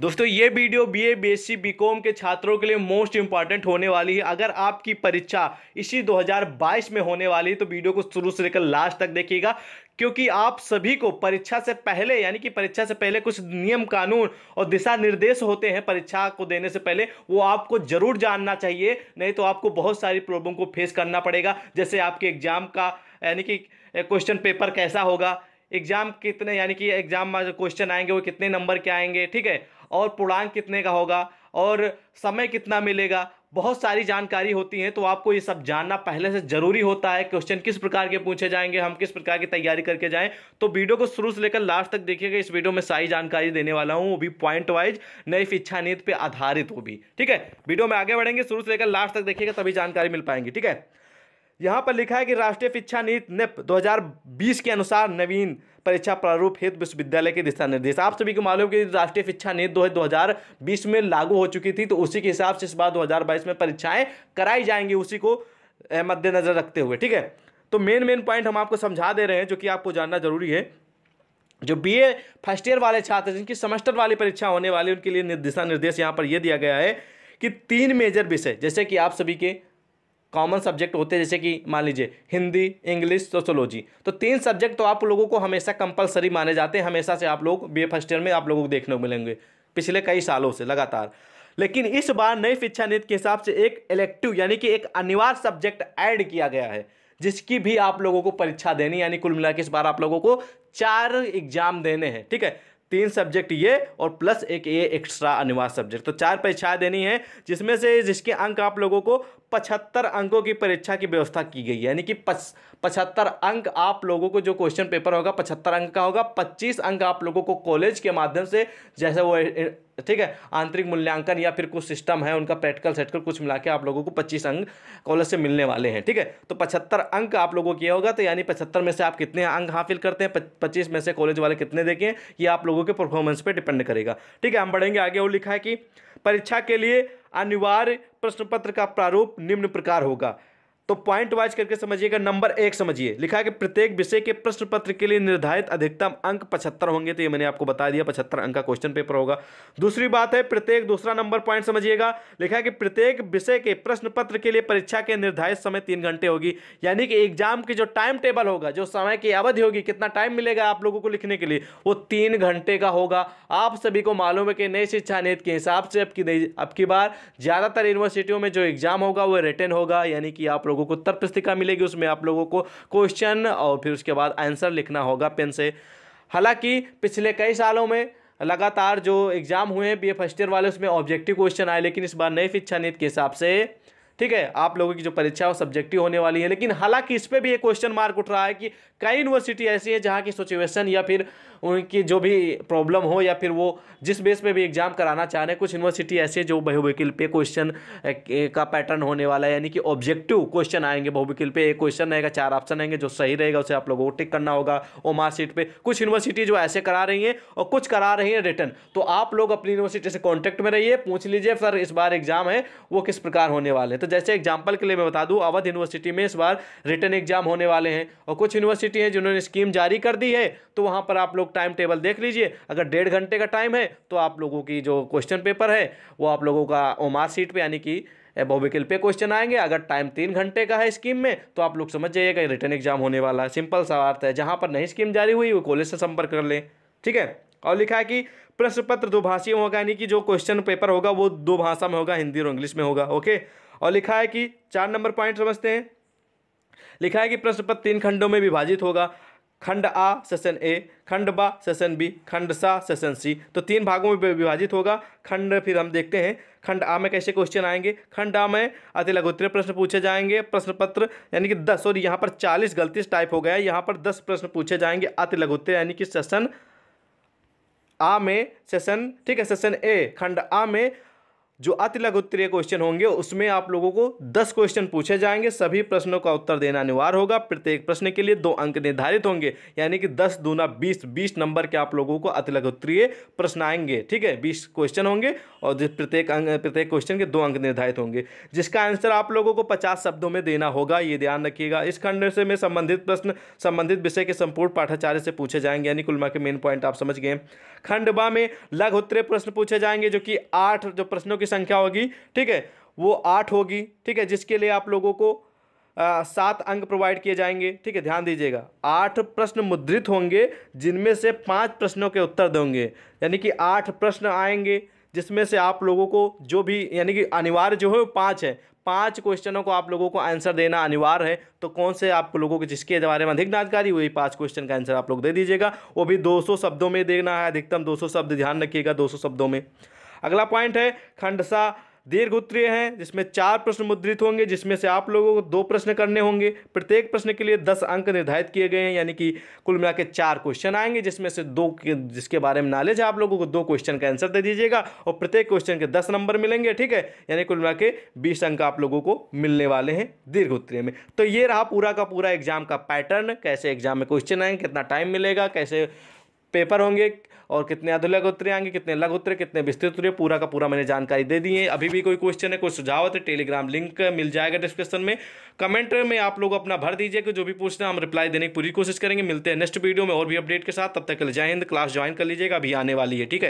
दोस्तों ये video B A B S C B com के छात्रों के लिए मोस्ट इंपॉर्टेंट होने वाली है अगर आपकी परीक्षा इसी 2022 में होने वाली है तो वीडियो को शुरू से लेकर लास्ट तक देखिएगा क्योंकि आप सभी को परीक्षा से पहले यानी कि परीक्षा से पहले कुछ नियम कानून और दिशा निर्देश होते हैं परीक्षा को देने से पहले वो आपको जरूर जानना चाहिए नहीं तो आपको बहुत सारी प्रॉब्लम को फेस करना पड़ेगा जैसे आपके एग्जाम का यानी कि क्वेश्चन पेपर कैसा होगा एग्जाम कितने यानी कि एग्जाम में क्वेश्चन आएंगे वो कितने नंबर के आएंगे ठीक है और पूर्णांक कितने का होगा और समय कितना मिलेगा बहुत सारी जानकारी होती है तो आपको ये सब जानना पहले से ज़रूरी होता है क्वेश्चन किस प्रकार के पूछे जाएंगे हम किस प्रकार की तैयारी करके जाएं तो वीडियो को शुरू से लेकर लास्ट तक देखिएगा इस वीडियो में सारी जानकारी देने वाला हूँ वो भी पॉइंट वाइज नई शिक्षा नीति पर आधारित वो भी ठीक है वीडियो में आगे बढ़ेंगे शुरू से लेकर लास्ट तक देखिएगा तभी जानकारी मिल पाएंगी ठीक है यहाँ पर लिखा है कि राष्ट्रीय शिक्षा नीति नेप 2020 के अनुसार नवीन परीक्षा प्रारूप हित विश्वविद्यालय के दिशा निर्देश आप सभी को मालूम कि राष्ट्रीय शिक्षा नीति दो हज़ार बीस में लागू हो चुकी थी तो उसी के हिसाब से इस बार दो हज़ार बाईस में परीक्षाएं कराई जाएंगी उसी को मद्देनजर रखते हुए ठीक है तो मेन मेन पॉइंट हम आपको समझा दे रहे हैं जो कि आपको जानना जरूरी है जो बी फर्स्ट ईयर वाले छात्र जिनकी सेमेस्टर वाली परीक्षा होने वाली उनके लिए दिशा निर्देश यहाँ पर यह दिया गया है कि तीन मेजर विषय जैसे कि आप सभी के कॉमन सब्जेक्ट होते हैं जैसे कि मान लीजिए हिंदी इंग्लिश सोशोलॉजी तो तीन सब्जेक्ट तो आप लोगों को हमेशा कंपलसरी माने जाते हैं हमेशा से आप लोग बी फर्स्ट ईयर में आप लोगों को देखने को मिलेंगे पिछले कई सालों से लगातार लेकिन इस बार नई शिक्षा नीति के हिसाब से एक इलेक्टिव यानी कि एक अनिवार्य सब्जेक्ट ऐड किया गया है जिसकी भी आप लोगों को परीक्षा देनी यानी कुल मिला इस बार आप लोगों को चार एग्जाम देने हैं ठीक है तीन सब्जेक्ट ये और प्लस एक ये एक्स्ट्रा अनिवार्य सब्जेक्ट तो चार परीक्षाएं देनी है जिसमें से जिसके अंक आप लोगों को पचहत्तर अंकों की परीक्षा की व्यवस्था की गई है यानी कि पचहत्तर अंक आप लोगों को जो क्वेश्चन पेपर होगा पचहत्तर अंक का होगा पच्चीस अंक आप लोगों को कॉलेज के माध्यम से जैसे वो ठीक है आंतरिक मूल्यांकन या फिर कुछ सिस्टम है उनका प्रैक्टिकल सेटकल कुछ मिला के आप लोगों को पच्चीस अंक कॉलेज से मिलने वाले हैं ठीक है तो पचहत्तर अंक आप लोगों को होगा तो यानी पचहत्तर में से आप कितने अंक हासिल करते हैं पच्चीस में से कॉलेज वाले कितने देखें ये आप लोगों के परफॉर्मेंस पर डिपेंड करेगा ठीक है हम बढ़ेंगे आगे और लिखा है कि परीक्षा के लिए अनिवार्य प्रश्न पत्र का प्रारूप निम्न प्रकार होगा तो पॉइंट वाइज करके समझिएगा नंबर एक समझिए लिखा है कि प्रत्येक विषय के प्रश्न पत्र के लिए निर्धारित अधिकतम अंक पचहत्तर होंगे तो ये मैंने आपको बता दिया पचहत्तर अंक का क्वेश्चन पेपर होगा दूसरी बात है प्रत्येक दूसरा नंबर पॉइंट समझिएगा लिखा है कि प्रत्येक विषय के प्रश्न पत्र के लिए परीक्षा के निर्धारित समय तीन घंटे होगी यानी कि एग्जाम की जो टाइम टेबल होगा जो समय की अवधि होगी कितना टाइम मिलेगा आप लोगों को लिखने के लिए वो तीन घंटे का होगा आप सभी को मालूम है कि नई शिक्षा नीति के हिसाब से अब की बार ज़्यादातर यूनिवर्सिटियों में जो एग्जाम होगा वो रिटर्न होगा यानी कि आप लोगों लोगों को उत्तर पुस्तिका मिलेगी उसमें आप लोगों को क्वेश्चन और फिर उसके बाद आंसर लिखना होगा पेन से हालांकि पिछले कई सालों में लगातार जो एग्ज़ाम हुए हैं बी फर्स्ट ईयर वाले उसमें ऑब्जेक्टिव क्वेश्चन आए लेकिन इस बार नई शिक्षा नीति के हिसाब से ठीक है आप लोगों की जो परीक्षा है वो सब्जेक्टिव होने वाली है लेकिन हालांकि इस पर भी एक क्वेश्चन मार्क उठ रहा है कि कई यूनिवर्सिटी ऐसी है जहाँ की सिचुएशन या फिर उनकी जो भी प्रॉब्लम हो या फिर वो जिस बेस पे भी एग्ज़ाम कराना चाह रहे हैं कुछ यूनिवर्सिटी ऐसी है जो बहुविकल पे क्वेश्चन का पैटर्न होने वाला है यानी कि ऑब्जेक्टिव क्वेश्चन आएंगे बहुविकल पे एक क्वेश्चन रहेगा चार ऑप्शन रहेंगे जो सही रहेगा उसे आप लोगों को टिक करना होगा वो मार्कशीट सीट पर कुछ यूनिवर्सिटी जो ऐसे करा रही हैं और कुछ करा रही हैं रिटर्न तो आप लोग अपनी यूनिवर्सिटी से कॉन्टैक्ट में रहिए पूछ लीजिए सर इस बार एग्ज़ाम है वो किस प्रकार होने वाले हैं तो जैसे एग्जाम्पल के लिए मैं बता दूँ अवध यूनिवर्सिटी में इस बार रिटर्न एग्जाम होने वाले हैं और कुछ यूनिवर्सिटी हैं जिन्होंने स्कीम जारी कर दी है तो वहाँ पर आप लोग टाइम टेबल देख लीजिए अगर डेढ़ घंटे का टाइम है तो आप लोगों की जो क्वेश्चन पेपर है वो आप लोगों का ओमार सीट पर यानी कि बोबिकल पे क्वेश्चन आएंगे अगर टाइम तीन घंटे का है स्कीम में तो आप लोग समझ जाइएगा रिटर्न एग्जाम होने वाला है सिंपल सा अर्थ है जहाँ पर नई स्कीम जारी हुई वो कॉलेज से संपर्क कर लें ठीक है और लिखा है कि प्रश्न पत्र दो भाषी होगा यानी कि जो क्वेश्चन पेपर होगा वो दो भाषा में होगा हिंदी और इंग्लिश में होगा ओके और लिखा है कि चार नंबर पॉइंट समझते हैं लिखा है कि प्रश्न पत्र तीन खंडों में विभाजित होगा खंड आ सेशन ए खंड बा सेशन बी खंड सा सेशन सी तो तीन भागों में विभाजित होगा खंड फिर हम देखते हैं खंड आ में कैसे क्वेश्चन आएंगे खंड आ में अति लघुत्तरीय प्रश्न पूछे जाएंगे प्रश्न पत्र यानी कि दस और यहाँ पर चालीस गलती टाइप हो गया है यहाँ पर दस प्रश्न पूछे जाएंगे अति लघुत्तरीय यानी कि सेशन आ में सेशन ठीक है सेशन ए खंड आ में जो अति उत्तरीय क्वेश्चन होंगे उसमें आप लोगों को दस क्वेश्चन पूछे जाएंगे सभी प्रश्नों का उत्तर देना अनिवार्य होगा प्रत्येक प्रश्न के लिए दो अंक निर्धारित होंगे यानी कि दस दूना बीस बीस नंबर के आप लोगों को अति उत्तरीय प्रश्न आएंगे ठीक है बीस क्वेश्चन होंगे और प्रत्येक अंक प्रत्येक क्वेश्चन के दो अंक निर्धारित होंगे जिसका आंसर आप लोगों को पचास शब्दों में देना होगा ये ध्यान रखिएगा इस खंड से में संबंधित प्रश्न संबंधित विषय के संपूर्ण पाठाचार्य से पूछे जाएंगे यानी कुलमा के मेन पॉइंट आप समझ गए खंड बा में उत्तरीय प्रश्न पूछे जाएंगे जो कि आठ जो प्रश्नों की की संख्या होगी ठीक है वो आठ होगी ठीक है जिसके लिए आप लोगों को सात अंक प्रोवाइड किए जाएंगे ठीक है ध्यान दीजिएगा आठ प्रश्न मुद्रित होंगे जिनमें से पांच प्रश्नों के उत्तर दोगे यानी कि आठ प्रश्न आएंगे जिसमें से आप लोगों को जो भी यानी कि अनिवार्य जो है वो पाँच है पांच क्वेश्चनों को आप लोगों को आंसर देना अनिवार्य है तो कौन से आप लोगों के जिसके बारे में अधिक जानकारी वही पांच क्वेश्चन का आंसर आप लोग दे दीजिएगा वो भी 200 शब्दों में देना है अधिकतम 200 शब्द ध्यान रखिएगा 200 शब्दों में अगला पॉइंट है खंडसा दीर्घ उत्तरीय है जिसमें चार प्रश्न मुद्रित होंगे जिसमें से आप लोगों को दो प्रश्न करने होंगे प्रत्येक प्रश्न के लिए दस अंक निर्धारित किए गए हैं यानी कि कुल मिला के चार क्वेश्चन आएंगे जिसमें से दो जिसके बारे में नॉलेज है आप लोगों को दो क्वेश्चन का आंसर दे दीजिएगा और प्रत्येक क्वेश्चन के दस नंबर मिलेंगे ठीक है यानी कुल मिला के बीस अंक आप लोगों को मिलने वाले हैं दीर्घ उत्तरीय में तो ये रहा पूरा का पूरा एग्जाम का पैटर्न कैसे एग्जाम में क्वेश्चन आएंगे कितना टाइम मिलेगा कैसे पेपर होंगे और कितने अधुलग उत्तरे आएंगे कितने लघ उत्तरे कितने विस्तृत उत्तरे पूरा का पूरा मैंने जानकारी दे दी है अभी भी कोई क्वेश्चन है कोई सुझाव है टेलीग्राम तो लिंक मिल जाएगा डिस्क्रिप्शन में कमेंट में आप लोग अपना भर दीजिए कि जो भी पूछना हम रिप्लाई देने की पूरी कोशिश करेंगे मिलते हैं नेक्स्ट वीडियो में और भी अपडेट के साथ तब तक के लिए जय हिंद क्लास ज्वाइन कर लीजिएगा अभी आने वाली है ठीक है